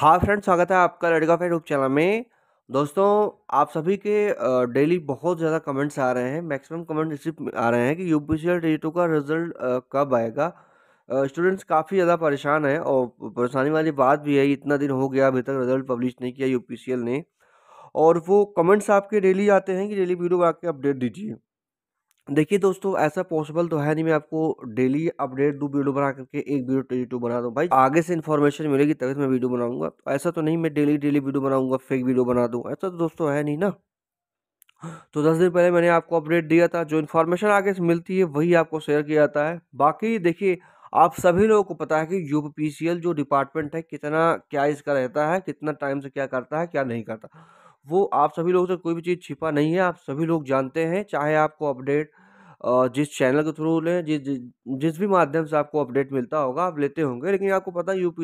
हाँ फ्रेंड स्वागत है आपका लड़का का रूप चैनल में दोस्तों आप सभी के डेली बहुत ज़्यादा कमेंट्स आ रहे हैं मैक्सिमम कमेंट इसी आ रहे हैं कि यू पी सी का रिज़ल्ट कब आएगा स्टूडेंट्स काफ़ी ज़्यादा परेशान हैं और परेशानी वाली बात भी है इतना दिन हो गया अभी तक रिज़ल्ट पब्लिश नहीं किया यू ने और वो कमेंट्स आपके डेली आते हैं कि डेली वीडियो बना के अपडेट दीजिए देखिए दोस्तों ऐसा पॉसिबल तो है नहीं मैं आपको डेली अपडेट दो वीडियो बना करके एक वीडियो यूट्यूब तो बना दूँ भाई आगे से इन्फॉर्मेशन मिलेगी तभी तो मैं वीडियो बनाऊंगा तो ऐसा तो नहीं मैं डेली डेली वीडियो बनाऊंगा फेक वीडियो बना दूँ ऐसा तो दोस्तों है नहीं ना तो दस दिन पहले मैंने आपको अपडेट दिया था जो इन्फॉर्मेशन आगे से मिलती है वही आपको शेयर किया जाता है बाकी देखिए आप सभी लोगों को पता है कि यू जो डिपार्टमेंट है कितना क्या इसका रहता है कितना टाइम से क्या करता है क्या नहीं करता वो आप सभी लोगों से कोई भी चीज़ छिपा नहीं है आप सभी लोग जानते हैं चाहे आपको अपडेट जिस चैनल के थ्रू लें जिस जिस भी माध्यम से आपको अपडेट मिलता होगा आप लेते होंगे लेकिन आपको पता है यू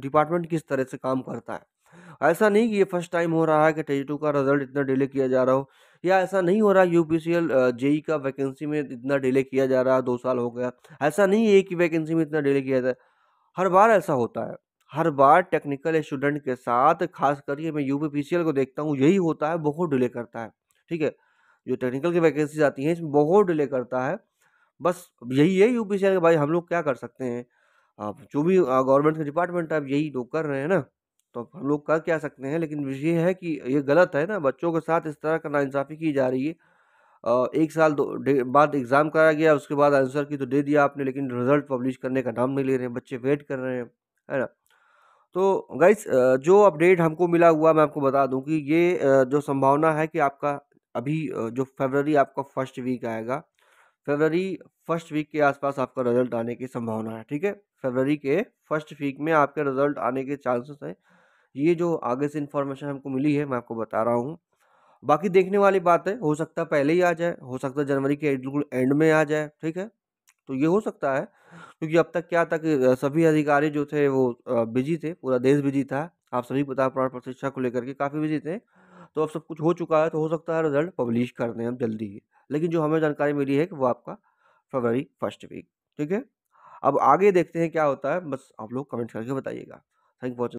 डिपार्टमेंट किस तरह से काम करता है ऐसा नहीं कि ये फर्स्ट टाइम हो रहा है कि टेजी टू का रिजल्ट इतना डिले किया जा रहा हो या ऐसा नहीं हो रहा है U P C L JE का वैकेंसी में इतना डिले किया जा रहा है दो साल हो गया ऐसा नहीं है कि वैकेंसी में इतना डिले किया जा हर बार ऐसा होता है हर बार टेक्निकल स्टूडेंट के साथ खास करके मैं यू पी को देखता हूँ यही होता है बहुत डिले करता है ठीक है जो टेक्निकल की वैकेंसीज आती हैं इसमें बहुत डिले करता है बस यही है यू पी के भाई हम लोग क्या कर सकते हैं आप जो भी गवर्नमेंट का डिपार्टमेंट है यही लोग तो कर रहे हैं ना तो हम लोग कर क्या सकते हैं लेकिन ये है कि ये गलत है ना बच्चों के साथ इस तरह का नाइंसाफ़ी की जा रही है एक साल दो बाद एग्ज़ाम कराया गया उसके बाद आंसर की तो दे दिया आपने लेकिन रिजल्ट पब्लिश करने का नाम नहीं ले रहे हैं बच्चे वेट कर रहे हैं है ना तो गाइस जो अपडेट हमको मिला हुआ मैं आपको बता दूं कि ये जो संभावना है कि आपका अभी जो फरवरी आपका फर्स्ट वीक आएगा फरवरी फर्स्ट वीक के आसपास आपका रिजल्ट आने की संभावना है ठीक है फरवरी के फर्स्ट वीक में आपके रिजल्ट आने के चांसेस हैं ये जो आगे से इन्फॉर्मेशन हमको मिली है मैं आपको बता रहा हूँ बाकी देखने वाली बात है हो सकता है पहले ही आ जाए हो सकता है जनवरी के बिल्कुल एंड में आ जाए ठीक है तो ये हो सकता है क्योंकि अब तक क्या था कि सभी अधिकारी जो थे वो बिजी थे पूरा देश बिजी था आप सभी पता प्राण प्रतिष्ठा को लेकर के काफ़ी बिजी थे तो अब सब कुछ हो चुका है तो हो सकता है रिजल्ट पब्लिश कर दें हम जल्दी ही लेकिन जो हमें जानकारी मिली है कि वो आपका फरवरी फर्स्ट वीक ठीक है अब आगे देखते हैं क्या होता है बस आप लोग कमेंट करके बताइएगा थैंक फॉर